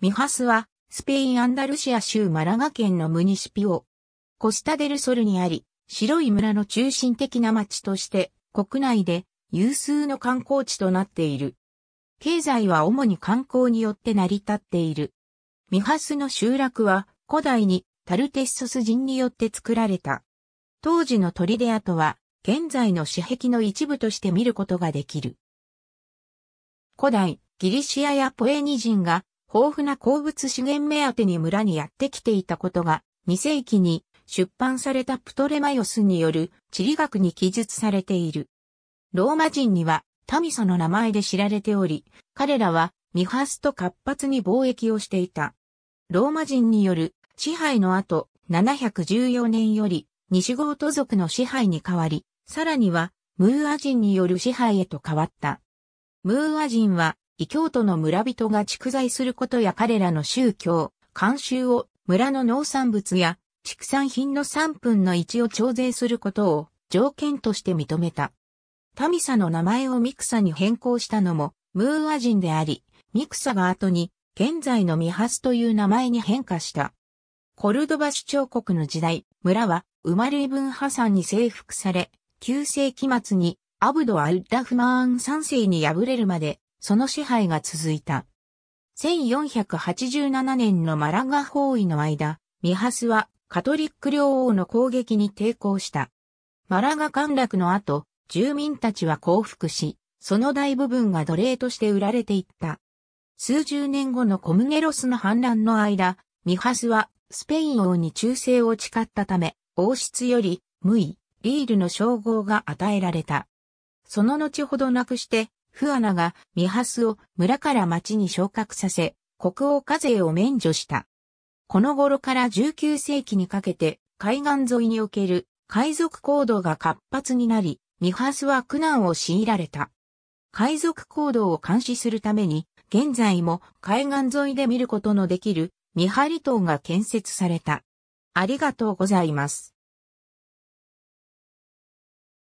ミハスは、スペイン・アンダルシア州マラガ県のムニシピオ。コスタデルソルにあり、白い村の中心的な町として、国内で有数の観光地となっている。経済は主に観光によって成り立っている。ミハスの集落は古代にタルテッソス人によって作られた。当時のトリデアとは現在の市壁の一部として見ることができる。古代ギリシアやポエニ人が豊富な鉱物資源目当てに村にやってきていたことが、2世紀に出版されたプトレマヨスによる地理学に記述されている。ローマ人にはタミソの名前で知られており、彼らはミハスと活発に貿易をしていた。ローマ人による支配の後、714年より西ゴート族の支配に変わり、さらにはムーア人による支配へと変わった。ムーア人は異教徒の村人が蓄財することや彼らの宗教、慣習を村の農産物や畜産品の3分の1を徴税することを条件として認めた。タミサの名前をミクサに変更したのもムーア人であり、ミクサが後に現在のミハスという名前に変化した。コルドバ首長国の時代、村はウマルイブンハサに征服され、9世紀末にアブド・アル・ダフマーン3世に敗れるまでその支配が続いた。1487年のマラガ包囲の間、ミハスはカトリック領王の攻撃に抵抗した。マラガ陥落の後、住民たちは降伏し、その大部分が奴隷として売られていった。数十年後のコムゲロスの反乱の間、ミハスはスペイン王に忠誠を誓ったため、王室より、ムイ、リールの称号が与えられた。その後ほどなくして、フアナがミハスを村から町に昇格させ、国王課税を免除した。この頃から19世紀にかけて海岸沿いにおける海賊行動が活発になり、ミハスは苦難を強いられた。海賊行動を監視するために、現在も海岸沿いで見ることのできる見張り塔が建設された。ありがとうございます。